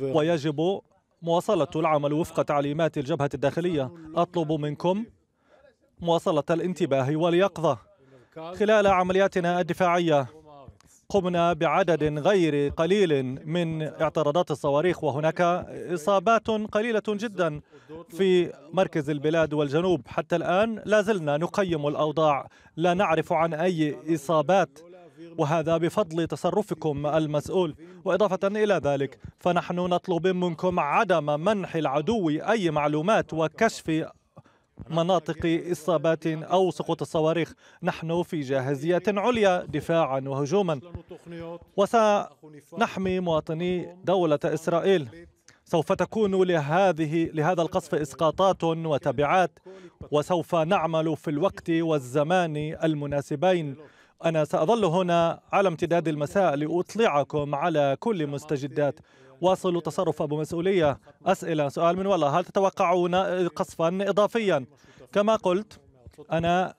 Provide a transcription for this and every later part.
ويجب مواصلة العمل وفق تعليمات الجبهة الداخلية أطلب منكم مواصلة الانتباه واليقظة خلال عملياتنا الدفاعية قمنا بعدد غير قليل من اعتراضات الصواريخ وهناك إصابات قليلة جدا في مركز البلاد والجنوب حتى الآن لا زلنا نقيم الأوضاع لا نعرف عن أي إصابات وهذا بفضل تصرفكم المسؤول وإضافة إلى ذلك فنحن نطلب منكم عدم منح العدو أي معلومات وكشف مناطق إصابات أو سقوط الصواريخ نحن في جاهزية عليا دفاعا وهجوما وسنحمي مواطني دولة إسرائيل سوف تكون لهذه لهذا القصف إسقاطات وتبعات وسوف نعمل في الوقت والزمان المناسبين أنا سأظل هنا على امتداد المساء لأطلعكم على كل مستجدات واصلوا تصرف أبو مسؤولية أسئلة سؤال من والله هل تتوقعون قصفا إضافيا كما قلت أنا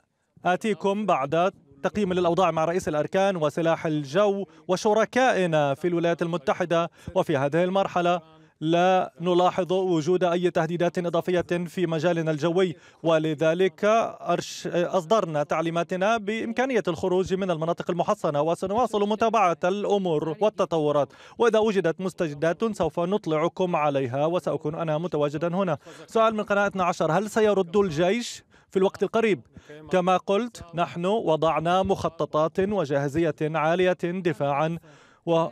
آتيكم بعد تقييم للأوضاع مع رئيس الأركان وسلاح الجو وشركائنا في الولايات المتحدة وفي هذه المرحلة لا نلاحظ وجود أي تهديدات إضافية في مجالنا الجوي ولذلك أصدرنا تعليماتنا بإمكانية الخروج من المناطق المحصنة وسنواصل متابعة الأمور والتطورات وإذا وجدت مستجدات سوف نطلعكم عليها وسأكون أنا متواجدا هنا سؤال من قناة 12 هل سيرد الجيش في الوقت القريب كما قلت نحن وضعنا مخططات وجاهزية عالية دفاعا و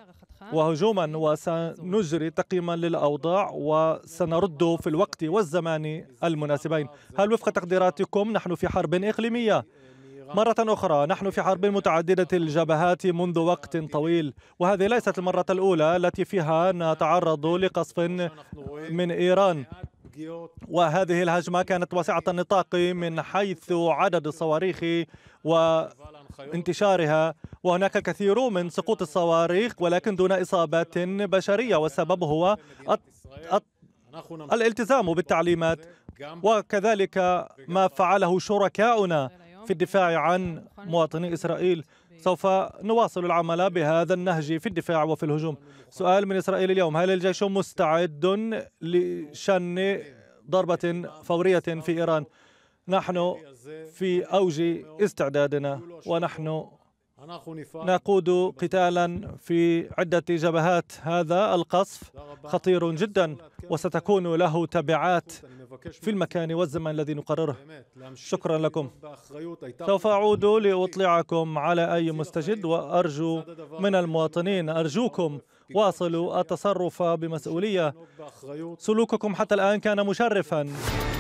وهجوما وسنجري تقييما للأوضاع وسنرد في الوقت والزمان المناسبين هل وفق تقديراتكم نحن في حرب إقليمية؟ مرة أخرى نحن في حرب متعددة الجبهات منذ وقت طويل وهذه ليست المرة الأولى التي فيها نتعرض لقصف من إيران وهذه الهجمة كانت واسعة النطاق من حيث عدد الصواريخ وانتشارها وهناك الكثير من سقوط الصواريخ ولكن دون إصابات بشرية والسبب هو الالتزام بالتعليمات وكذلك ما فعله شركاؤنا في الدفاع عن مواطني إسرائيل سوف نواصل العمل بهذا النهج في الدفاع وفي الهجوم سؤال من إسرائيل اليوم هل الجيش مستعد لشن ضربة فورية في إيران نحن في أوج استعدادنا ونحن نقود قتالا في عدة جبهات هذا القصف خطير جدا وستكون له تبعات في المكان والزمن الذي نقرره شكرا لكم سوف أعود لأطلعكم على أي مستجد وأرجو من المواطنين أرجوكم واصلوا التصرف بمسؤولية سلوككم حتى الآن كان مشرفا